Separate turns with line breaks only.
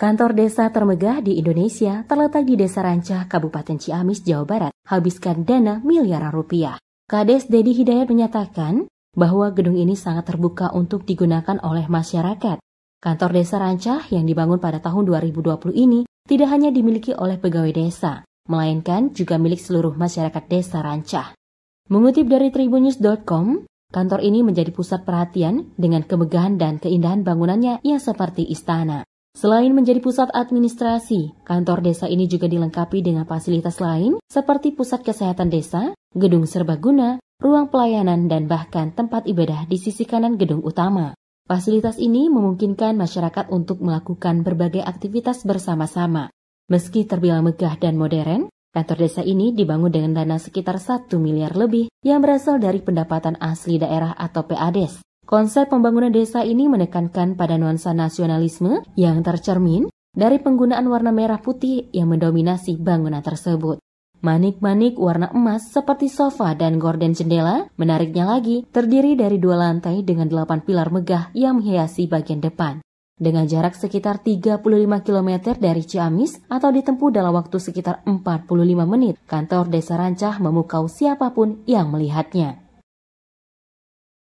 Kantor desa termegah di Indonesia terletak di Desa Rancah, Kabupaten Ciamis, Jawa Barat, habiskan dana miliaran rupiah. Kades Dedi Hidayat menyatakan bahwa gedung ini sangat terbuka untuk digunakan oleh masyarakat. Kantor Desa Rancah yang dibangun pada tahun 2020 ini tidak hanya dimiliki oleh pegawai desa, melainkan juga milik seluruh masyarakat desa Rancah. Mengutip dari tribunnews.com, kantor ini menjadi pusat perhatian dengan kemegahan dan keindahan bangunannya yang seperti istana. Selain menjadi pusat administrasi, kantor desa ini juga dilengkapi dengan fasilitas lain seperti pusat kesehatan desa, gedung serbaguna, ruang pelayanan, dan bahkan tempat ibadah di sisi kanan gedung utama. Fasilitas ini memungkinkan masyarakat untuk melakukan berbagai aktivitas bersama-sama. Meski terbilang megah dan modern, kantor desa ini dibangun dengan dana sekitar 1 miliar lebih yang berasal dari pendapatan asli daerah atau PADES. Konsep pembangunan desa ini menekankan pada nuansa nasionalisme yang tercermin dari penggunaan warna merah putih yang mendominasi bangunan tersebut. Manik-manik warna emas seperti sofa dan gorden jendela, menariknya lagi, terdiri dari dua lantai dengan delapan pilar megah yang menghiasi bagian depan. Dengan jarak sekitar 35 km dari Ciamis atau ditempuh dalam waktu sekitar 45 menit, kantor Desa Rancah memukau siapapun yang melihatnya.